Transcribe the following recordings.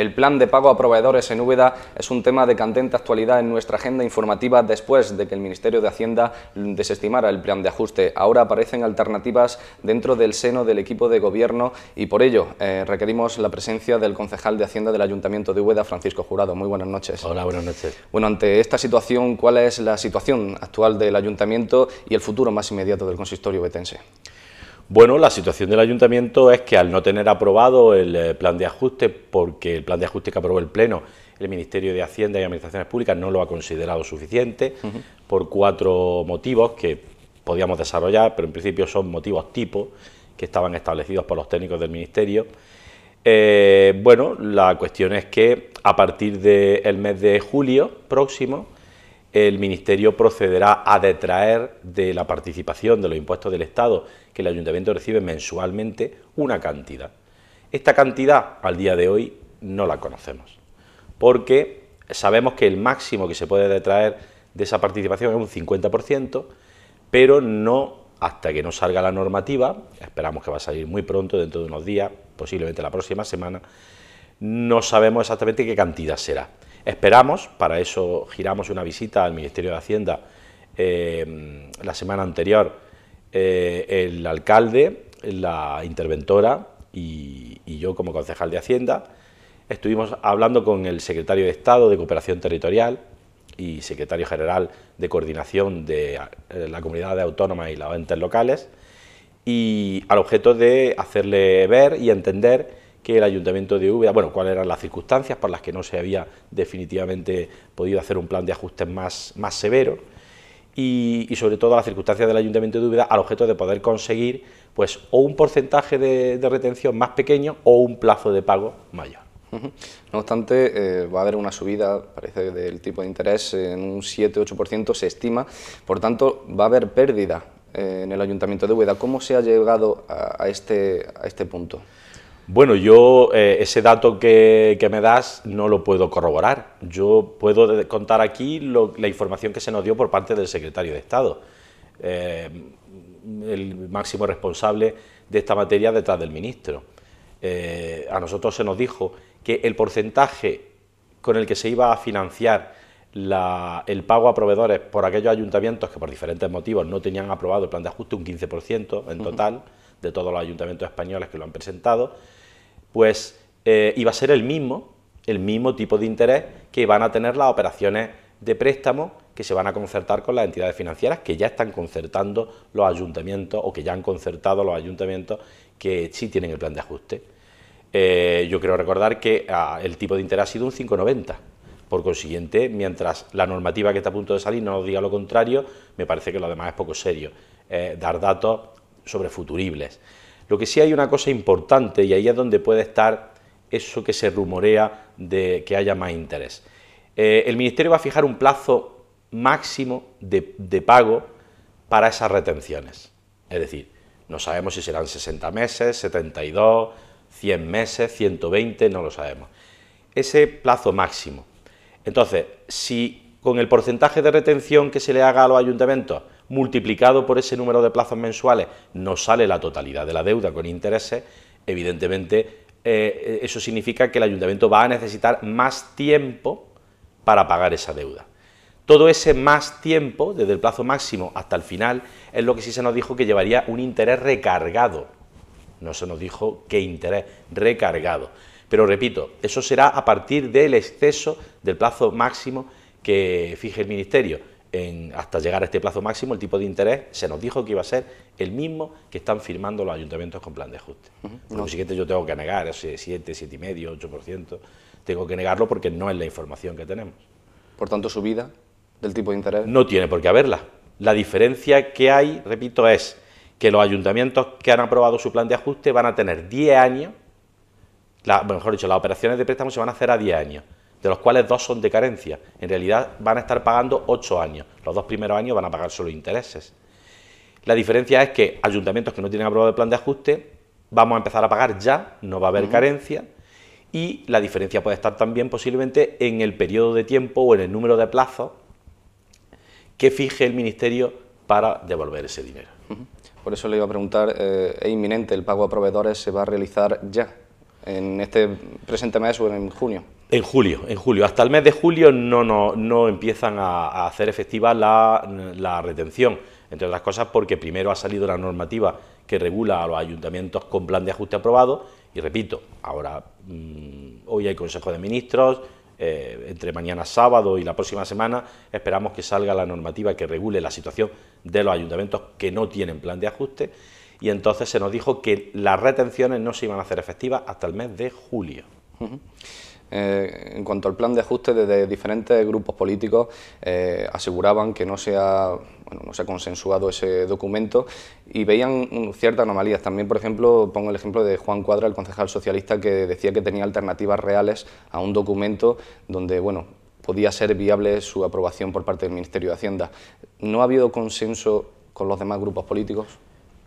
El plan de pago a proveedores en Úbeda es un tema de candente actualidad en nuestra agenda informativa después de que el Ministerio de Hacienda desestimara el plan de ajuste. Ahora aparecen alternativas dentro del seno del equipo de gobierno y por ello eh, requerimos la presencia del concejal de Hacienda del Ayuntamiento de Úbeda, Francisco Jurado. Muy buenas noches. Hola, buenas noches. Bueno, ante esta situación, ¿cuál es la situación actual del Ayuntamiento y el futuro más inmediato del consistorio vetense? Bueno, la situación del ayuntamiento es que al no tener aprobado el eh, plan de ajuste, porque el plan de ajuste que aprobó el Pleno, el Ministerio de Hacienda y Administraciones Públicas no lo ha considerado suficiente, por cuatro motivos que podíamos desarrollar, pero en principio son motivos tipo que estaban establecidos por los técnicos del Ministerio. Eh, bueno, la cuestión es que a partir del mes de julio próximo, el Ministerio procederá a detraer de la participación de los impuestos del Estado que el Ayuntamiento recibe mensualmente una cantidad. Esta cantidad al día de hoy no la conocemos, porque sabemos que el máximo que se puede detraer de esa participación es un 50%, pero no hasta que no salga la normativa, esperamos que va a salir muy pronto, dentro de unos días, posiblemente la próxima semana, no sabemos exactamente qué cantidad será. Esperamos, para eso giramos una visita al Ministerio de Hacienda eh, la semana anterior, eh, el alcalde, la interventora y, yo como concejal de Hacienda, estuvimos hablando con el secretario de Estado de Cooperación Territorial y secretario general de Coordinación de eh, la Comunidad Autónoma y las entes locales, y al objeto de hacerle ver y entender que el Ayuntamiento de Ubeda, bueno, cuáles eran las circunstancias por las que no se había definitivamente podido hacer un plan de ajustes más, más severo y, sobre todo las circunstancias del Ayuntamiento de Ubeda al objeto de poder conseguir pues o un porcentaje de, retención más pequeño o un plazo de pago mayor. No obstante, eh, va a haber una subida, parece, del tipo de interés en un 7-8% se estima, por tanto, va a haber pérdida eh, en el Ayuntamiento de Ubeda. ¿Cómo se ha llegado este, a este punto? Bueno, yo eh, ese dato que, me das no lo puedo corroborar. Yo puedo contar aquí la información que se nos dio por parte del secretario de Estado, eh, el máximo responsable de esta materia detrás del ministro. Eh, a nosotros se nos dijo que el porcentaje con el que se iba a financiar el pago a proveedores por aquellos ayuntamientos que por diferentes motivos no tenían aprobado el plan de ajuste, un 15% en total, de todos los ayuntamientos españoles que lo han presentado, pues eh, iba a ser el mismo, el mismo tipo de interés que van a tener las operaciones de préstamo que se van a concertar con las entidades financieras que ya están concertando los ayuntamientos o que ya han concertado los ayuntamientos que sí tienen el plan de ajuste. Eh, yo quiero recordar que ah, el tipo de interés ha sido un 5,90. Por consiguiente, mientras la normativa que está a punto de salir no nos diga lo contrario, me parece que lo demás es poco serio. Eh, dar datos sobre futuribles. Lo que sí hay una cosa importante y ahí es donde puede estar eso que se rumorea de que haya más interés. Eh, el Ministerio va a fijar un plazo máximo de, de pago para esas retenciones. Es decir, no sabemos si serán 60 meses, 72, 100 meses, 120, no lo sabemos. Ese plazo máximo. Entonces, si con el porcentaje de retención que se le haga a los ayuntamientos multiplicado por ese número de plazos mensuales no sale la totalidad de la deuda con intereses, evidentemente eh, eh, eso significa que el ayuntamiento va a necesitar más tiempo para pagar esa deuda. Todo ese más tiempo, desde el plazo máximo hasta el final, es lo que sí se nos dijo que llevaría un interés recargado. No se nos dijo qué interés, recargado. Pero repito, eso será a partir del exceso del plazo máximo que fije el Ministerio hasta llegar a este plazo máximo, el tipo de interés se nos dijo que iba a ser el mismo que están firmando los ayuntamientos con plan de ajuste. no. lo siguiente yo tengo que negar ese 7, 7,5, 8%, tengo que negarlo porque no es la información que tenemos. Por tanto, subida del tipo de interés. No tiene por qué haberla. La diferencia que hay, repito, es que los ayuntamientos que han aprobado su plan de ajuste van a tener 10 años, mejor dicho, las operaciones de préstamo se van a hacer a 10 años de los cuales dos son de carencia. En realidad van a estar pagando ocho años. Los dos primeros años van a pagar solo intereses. La diferencia es que ayuntamientos que no tienen aprobado el plan de ajuste, vamos a empezar a pagar ya, no va a haber carencia. Y la diferencia puede estar también posiblemente en el periodo de tiempo o en el número de plazos que fije el Ministerio para devolver ese dinero. Por eso le iba a preguntar, eh, ¿es inminente el pago a proveedores? ¿Se va a realizar ya? ¿En este presente mes o en junio? En julio, en julio. Hasta el mes de julio no, no, no empiezan a, hacer efectiva la, la, retención, entre otras cosas porque primero ha salido la normativa que regula a los ayuntamientos con plan de ajuste aprobado y repito, ahora mm, hoy hay Consejo de Ministros, eh, entre mañana sábado y la próxima semana esperamos que salga la normativa que regule la situación de los ayuntamientos que no tienen plan de ajuste y entonces se nos dijo que las retenciones no se iban a hacer efectivas hasta el mes de julio. Eh, en cuanto al plan de ajuste, desde diferentes grupos políticos eh, aseguraban que no se, ha, bueno, no se consensuado ese documento y veían ciertas anomalías. También, por ejemplo, pongo el ejemplo de Juan Cuadra, el concejal socialista, que decía que tenía alternativas reales a un documento donde, bueno, podía ser viable su aprobación por parte del Ministerio de Hacienda. ¿No ha habido consenso con los demás grupos políticos?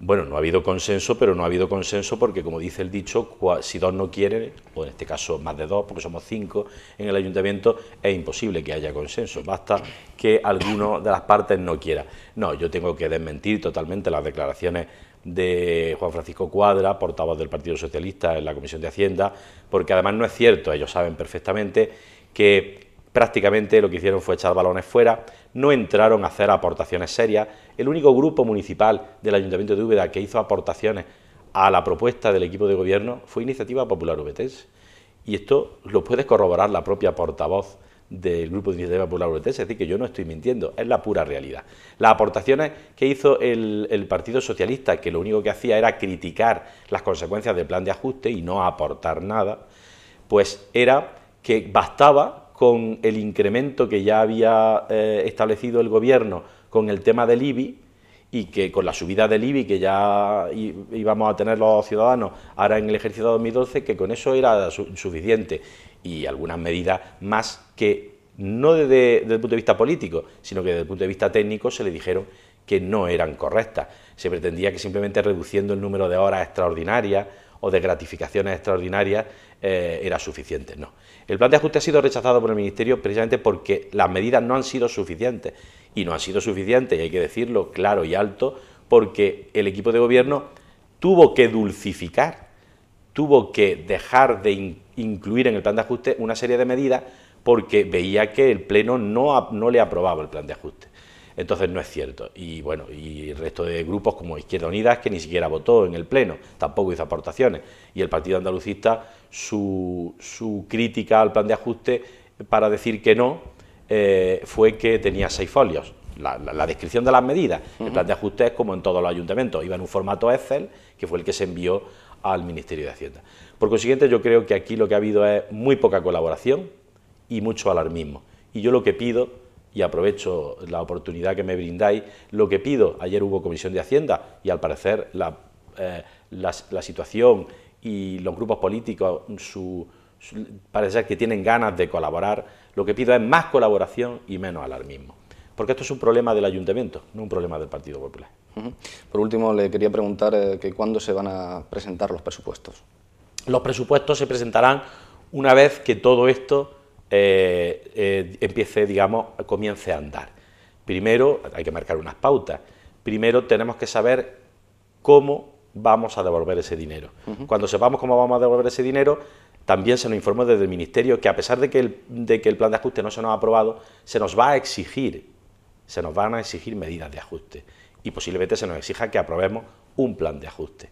Bueno, no ha habido consenso, pero no ha habido consenso porque, como dice el dicho, si dos no quieren, o en este caso más de dos, porque somos cinco en el ayuntamiento, es imposible que haya consenso. Basta que alguno de las partes no quiera. No, yo tengo que desmentir totalmente las declaraciones de Juan Francisco Cuadra, portavoz del Partido Socialista en la Comisión de Hacienda, porque además no es cierto, ellos saben perfectamente que Prácticamente lo que hicieron fue echar balones fuera, no entraron a hacer aportaciones serias. El único grupo municipal del Ayuntamiento de Úbeda que hizo aportaciones a la propuesta del equipo de gobierno fue Iniciativa Popular Ubetense. Y esto lo puede corroborar la propia portavoz del Grupo de Iniciativa Popular Ubetense, es decir, que yo no estoy mintiendo, es la pura realidad. Las aportaciones que hizo el Partido Socialista, que lo único que hacía era criticar las consecuencias del plan de ajuste y no aportar nada, pues era que bastaba con el incremento que ya había eh, establecido el gobierno con el tema del IBI y que con la subida del IBI que ya íbamos a tener los ciudadanos ahora en el ejercicio de 2012, que con eso era suficiente y algunas medidas más que no desde el punto de vista político, sino que desde el punto de vista técnico se le dijeron que no eran correctas. Se pretendía que simplemente reduciendo el número de horas extraordinarias, o de gratificaciones extraordinarias eh, era suficiente. No. El plan de ajuste ha sido rechazado por el Ministerio precisamente porque las medidas no han sido suficientes. Y no han sido suficientes, y hay que decirlo claro y alto, porque el equipo de gobierno tuvo que dulcificar, tuvo que dejar de incluir en el plan de ajuste una serie de medidas porque veía que el Pleno no, no le aprobaba el plan de ajuste. Entonces no es cierto. Y bueno, y el resto de grupos como Izquierda Unida, que ni siquiera votó en el Pleno, tampoco hizo aportaciones. Y el Partido Andalucista, su, crítica al plan de ajuste para decir que no eh, fue que tenía seis folios. La, descripción de las medidas. El plan de ajuste es como en todos los ayuntamientos, iba en un formato Excel, que fue el que se envió al Ministerio de Hacienda. Por consiguiente, yo creo que aquí lo que ha habido es muy poca colaboración y mucho alarmismo. Y yo lo que pido y aprovecho la oportunidad que me brindáis, lo que pido, ayer hubo comisión de Hacienda y al parecer la, eh, situación y los grupos políticos su, parece que tienen ganas de colaborar, lo que pido es más colaboración y menos alarmismo. Porque esto es un problema del ayuntamiento, no un problema del Partido Popular. Por último, le quería preguntar eh, que cuándo se van a presentar los presupuestos. Los presupuestos se presentarán una vez que todo esto eh, eh, empiece, digamos, comience a andar. Primero, hay que marcar unas pautas. Primero tenemos que saber cómo vamos a devolver ese dinero. Cuando sepamos cómo vamos a devolver ese dinero, también se nos informa... desde el Ministerio que a pesar de que, el, de que el plan de ajuste no se nos ha aprobado, se nos va a exigir, se nos van a exigir medidas de ajuste y posiblemente se nos exija que aprobemos un plan de ajuste,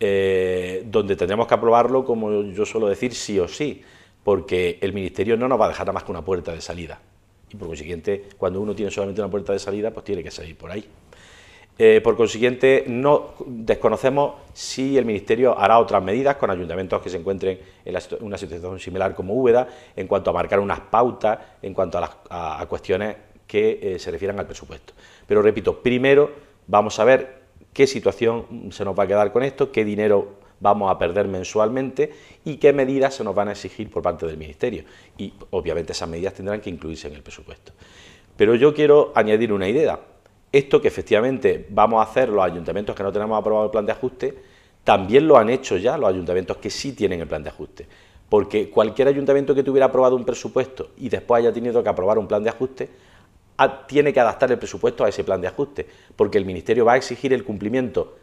eh, donde tendremos que aprobarlo, como yo suelo decir, sí o sí porque el Ministerio no nos va a dejar nada más que una puerta de salida. Y por consiguiente, cuando uno tiene solamente una puerta de salida, pues tiene que salir por ahí. Eh, por consiguiente, no desconocemos si el Ministerio hará otras medidas con ayuntamientos que se encuentren en una situación similar como Úbeda, en cuanto a marcar unas pautas, en cuanto a, las, cuestiones que eh, se refieran al presupuesto. Pero repito, primero vamos a ver qué situación se nos va a quedar con esto, qué dinero vamos a perder mensualmente y qué medidas se nos van a exigir por parte del Ministerio. Y obviamente esas medidas tendrán que incluirse en el presupuesto. Pero yo quiero añadir una idea. Esto que efectivamente vamos a hacer los ayuntamientos que no tenemos aprobado el plan de ajuste, también lo han hecho ya los ayuntamientos que sí tienen el plan de ajuste. Porque cualquier ayuntamiento que tuviera aprobado un presupuesto y después haya tenido que aprobar un plan de ajuste, tiene que adaptar el presupuesto a ese plan de ajuste, porque el Ministerio va a exigir el cumplimiento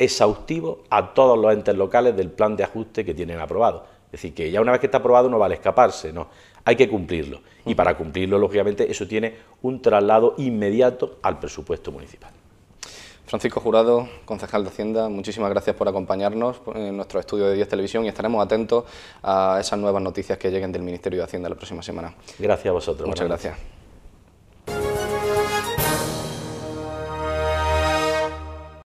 exhaustivo a todos los entes locales del plan de ajuste que tienen aprobado. Es decir, que ya una vez que está aprobado no vale escaparse, no, hay que cumplirlo. Y para cumplirlo, lógicamente, eso tiene un traslado inmediato al presupuesto municipal. Francisco Jurado, concejal de Hacienda, muchísimas gracias por acompañarnos en nuestro estudio de 10 Televisión y estaremos atentos a esas nuevas noticias que lleguen del Ministerio de Hacienda la próxima semana. Gracias a vosotros. Muchas gracias.